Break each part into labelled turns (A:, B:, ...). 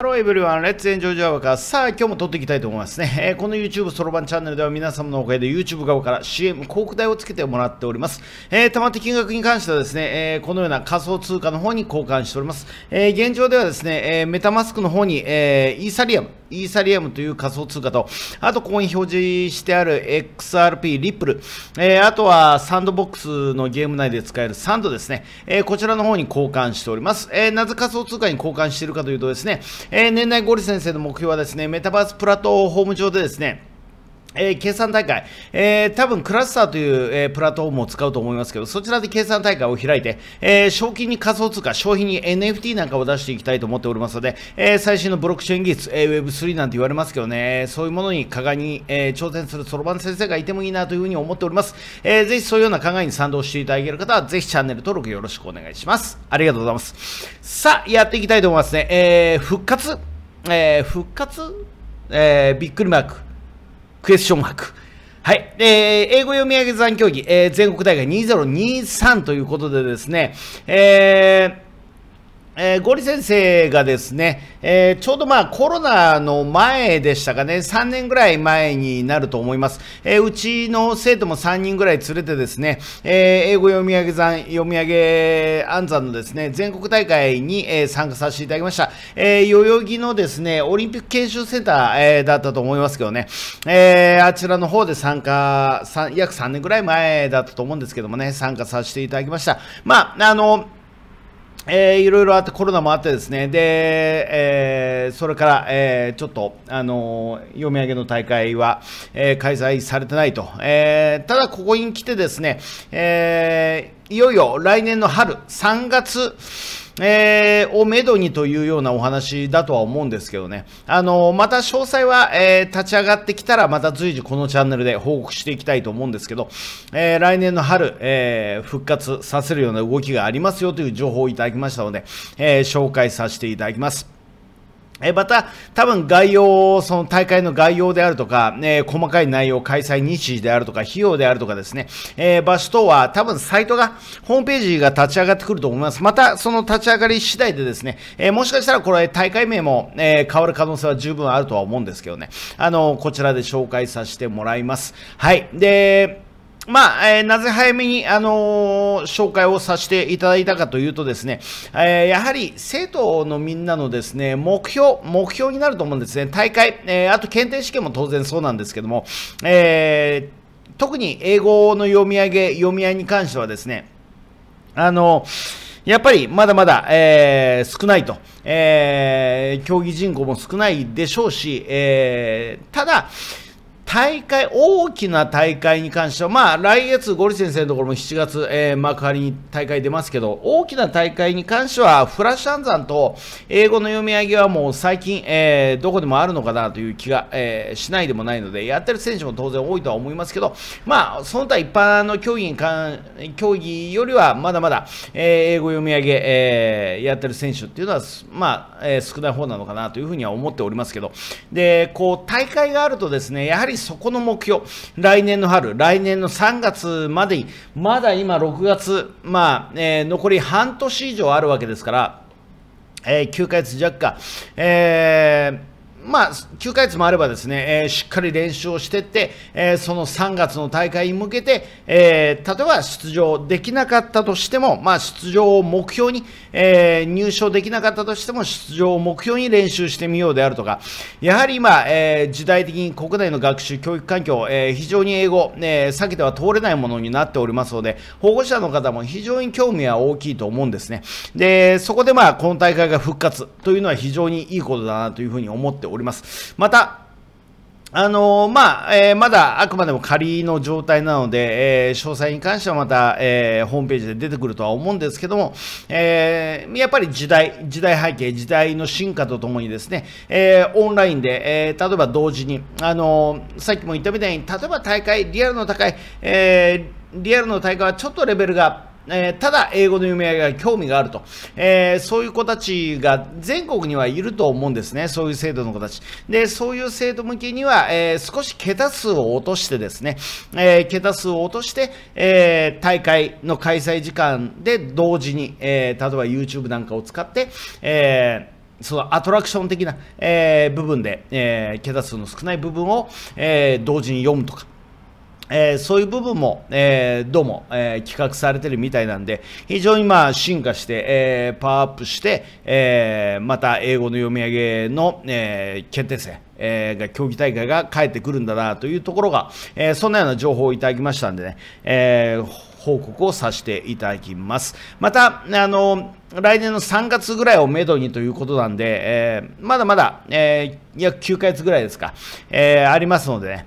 A: ハローエブリワン、レッツエンジョージアワカ。さあ、今日も撮っていきたいと思いますね。えー、この YouTube そろばんチャンネルでは皆様のおかげで YouTube 側から CM 広告代をつけてもらっております。えー、たまって金額に関してはですね、えー、このような仮想通貨の方に交換しております。え現状ではですね、えメタマスクの方に、えイーサリアム、イーサリアムという仮想通貨と、あとここに表示してある XRP、リップル、えー、あとはサンドボックスのゲーム内で使えるサンドですね、えー、こちらの方に交換しております。えー、なぜ仮想通貨に交換しているかというとですね、え年内ゴリ先生の目標はですね、メタバースプラットフォーム上でですね、えー、計算大会、えー、多分クラスターという、えー、プラットフォームを使うと思いますけど、そちらで計算大会を開いて、えー、賞金に仮想通貨、商品に NFT なんかを出していきたいと思っておりますので、えー、最新のブロックチェーン技術、えー、Web3 なんて言われますけどね、そういうものに加害に、えー、挑戦するそろばん先生がいてもいいなというふうに思っております。えー、ぜひそういうような考えに賛同していただける方は、ぜひチャンネル登録よろしくお願いします。ありがとうございます。さあ、やっていきたいと思いますね。えー、復活、えー、復活、えー、びっくりマーク。クエスチョンマーク。はい。えー、英語読み上げ算競技、えー、全国大会2023ということでですね、えー、えー、ゴリ先生がですね、えー、ちょうどまあコロナの前でしたかね、3年ぐらい前になると思います。えー、うちの生徒も3人ぐらい連れてですね、え英語読み上げ算、読み上げ暗算のですね、全国大会に、え参加させていただきました。え代々木のですね、オリンピック研修センター、えだったと思いますけどね、えあちらの方で参加、約3年ぐらい前だったと思うんですけどもね、参加させていただきました。まあ、あの、えー、いろいろあってコロナもあってですね、で、えー、それから、えー、ちょっと、あのー、読み上げの大会は、えー、開催されてないと。えー、ただ、ここに来てですね、えー、いよいよ来年の春、3月、えー、をめどにというようなお話だとは思うんですけどね。あの、また詳細は、えー、立ち上がってきたら、また随時このチャンネルで報告していきたいと思うんですけど、えー、来年の春、えー、復活させるような動きがありますよという情報をいただきましたので、え紹介させていただきます。えまた、多分概要、その大会の概要であるとか、えー、細かい内容、開催日時であるとか、費用であるとかですね、えー、場所等は多分サイトが、ホームページが立ち上がってくると思います。また、その立ち上がり次第でですね、えー、もしかしたらこれ大会名も、え変わる可能性は十分あるとは思うんですけどね、あのこちらで紹介させてもらいます。はい。で、まあ、えー、なぜ早めに、あのー、紹介をさせていただいたかというとですね、えー、やはり生徒のみんなのですね、目標、目標になると思うんですね。大会、えあと検定試験も当然そうなんですけども、え特に英語の読み上げ、読み合いに関してはですね、あのやっぱりまだまだ、えー、少ないと、えー、競技人口も少ないでしょうし、えー、ただ、大会、大きな大会に関しては、まあ、来月、ゴリ先生のところも7月、えー、幕張に大会出ますけど、大きな大会に関しては、フラッシュ暗算と英語の読み上げはもう最近、えー、どこでもあるのかなという気が、えー、しないでもないので、やってる選手も当然多いとは思いますけど、まあ、その他一般の競技に関、競技よりは、まだまだ、えー、英語読み上げ、えー、やってる選手っていうのは、まあ、えー、少ない方なのかなというふうには思っておりますけど、で、こう、大会があるとですね、やはりそこの目標、来年の春、来年の3月までに、まだ今6月、まあ、えー、残り半年以上あるわけですから、えー、9ヶ月弱か、えーまあ、9ヶ月もあればですね、えー、しっかり練習をしていって、えー、その3月の大会に向けて、えー、例えば出場できなかったとしても、まあ、出場を目標に、え入賞できなかったとしても、出場を目標に練習してみようであるとか、やはり今、え時代的に国内の学習教育環境、え非常に英語、え避けては通れないものになっておりますので、保護者の方も非常に興味は大きいと思うんですね。で、そこでまあ、この大会が復活というのは非常にいいことだなというふうに思っております。おります。また、あのー、まあ、えー、まだあくまでも仮の状態なので、えー、詳細に関してはまた、えホームページで出てくるとは思うんですけども、えやっぱり時代、時代背景、時代の進化とともにですね、えオンラインで、え例えば同時に、あのさっきも言ったみたいに、例えば大会、リアルの高い、えリアルの大会はちょっとレベルがえー、ただ英語の読み上げが興味があると、えー、そういう子たちが全国にはいると思うんですね、そういう制度の子たち。で、そういう生徒向けには、えー、少し桁数を落としてですね、え桁数を落として、え大会の開催時間で同時に、え例えば YouTube なんかを使って、えそのアトラクション的な、え部分で、え桁数の少ない部分を、え同時に読むとか。えー、そういう部分も、えー、どうも、えー、企画されてるみたいなんで、非常にまあ進化して、えパワーアップして、えまた英語の読み上げの、え決定戦、えー、競技大会が帰ってくるんだなというところが、えそんなような情報をいただきましたんでね、え報告をさせていただきます。また、あの、来年の3月ぐらいをめどにということなんで、えまだまだ、え約9ヶ月ぐらいですか、えありますのでね、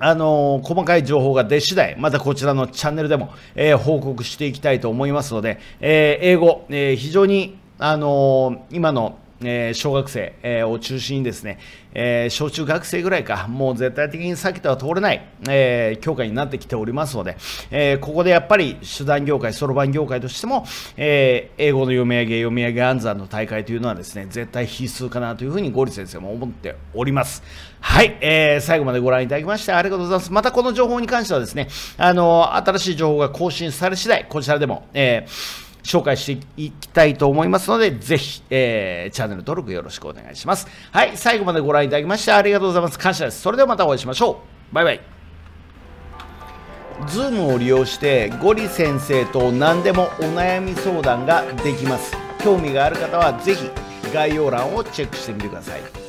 A: あのー、細かい情報が出次第、またこちらのチャンネルでも、えー、報告していきたいと思いますので、えー、英語、え非常に、あの今のえー、小学生、えー、を中心にですね、えー、小中学生ぐらいか、もう絶対的に避けては通れない、えー、教会になってきておりますので、えー、ここでやっぱり手段業界、そろばん業界としても、えー、英語の読み上げ、読み上げ暗算の大会というのはですね、絶対必須かなというふうにゴリ先生も思っております。はい、えー、最後までご覧いただきましてありがとうございます。またこの情報に関してはですね、あの、新しい情報が更新され次第、こちらでも、えー紹介していきたいと思いますので、ぜひ、えー、チャンネル登録よろしくお願いします。はい、最後までご覧いただきましてありがとうございます。感謝です。それではまたお会いしましょう。バイバイ。Zoom を利用してゴリ先生と何でもお悩み相談ができます。興味がある方はぜひ概要欄をチェックしてみてください。